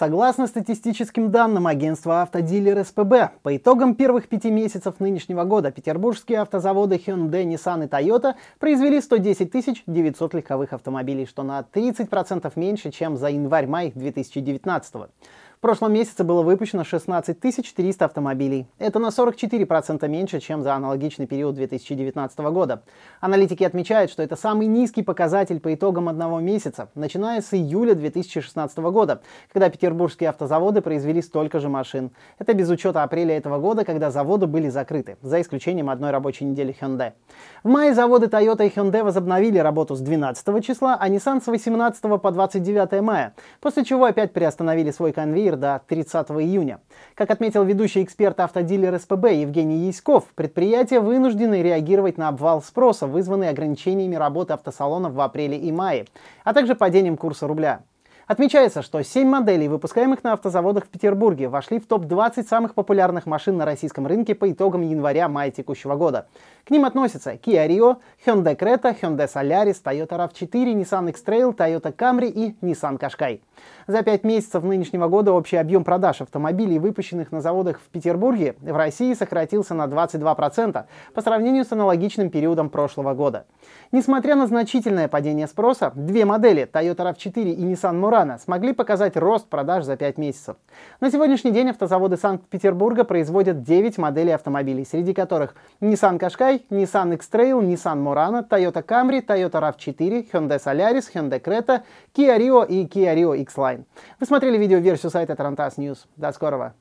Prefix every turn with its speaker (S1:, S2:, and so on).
S1: Согласно статистическим данным агентства «Автодилер СПБ», по итогам первых пяти месяцев нынешнего года петербургские автозаводы Hyundai, Nissan и Toyota произвели 110 900 легковых автомобилей, что на 30% меньше, чем за январь-май 2019 года. В прошлом месяце было выпущено 16 300 автомобилей. Это на 44% меньше, чем за аналогичный период 2019 года. Аналитики отмечают, что это самый низкий показатель по итогам одного месяца, начиная с июля 2016 года, когда петербургские автозаводы произвели столько же машин. Это без учета апреля этого года, когда заводы были закрыты, за исключением одной рабочей недели Hyundai. В мае заводы Toyota и Hyundai возобновили работу с 12 числа, а Nissan с 18 по 29 мая, после чего опять приостановили свой конвейер эфир до 30 июня. Как отметил ведущий эксперт автодилер СПБ Евгений Яськов, предприятия вынуждены реагировать на обвал спроса, вызванный ограничениями работы автосалонов в апреле и мае, а также падением курса рубля. Отмечается, что 7 моделей, выпускаемых на автозаводах в Петербурге, вошли в топ-20 самых популярных машин на российском рынке по итогам января-мая текущего года. К ним относятся Kia Rio, Hyundai Creta, Hyundai Solaris, Toyota RAV4, Nissan X-Trail, Toyota Camry и Nissan Qashqai. За 5 месяцев нынешнего года общий объем продаж автомобилей, выпущенных на заводах в Петербурге, в России сократился на 22% по сравнению с аналогичным периодом прошлого года. Несмотря на значительное падение спроса, две модели Toyota RAV4 и Nissan Murano Ливана смогли показать рост продаж за 5 месяцев. На сегодняшний день автозаводы Санкт-Петербурга производят 9 моделей автомобилей, среди которых Nissan Qashqai, Nissan X-Trail, Nissan Murano, Toyota Camry, Toyota RAV4, Hyundai Solaris, Hyundai Creta, Kia Rio и Kia Rio X-Line. Вы смотрели версию сайта Tarantas News. До скорого!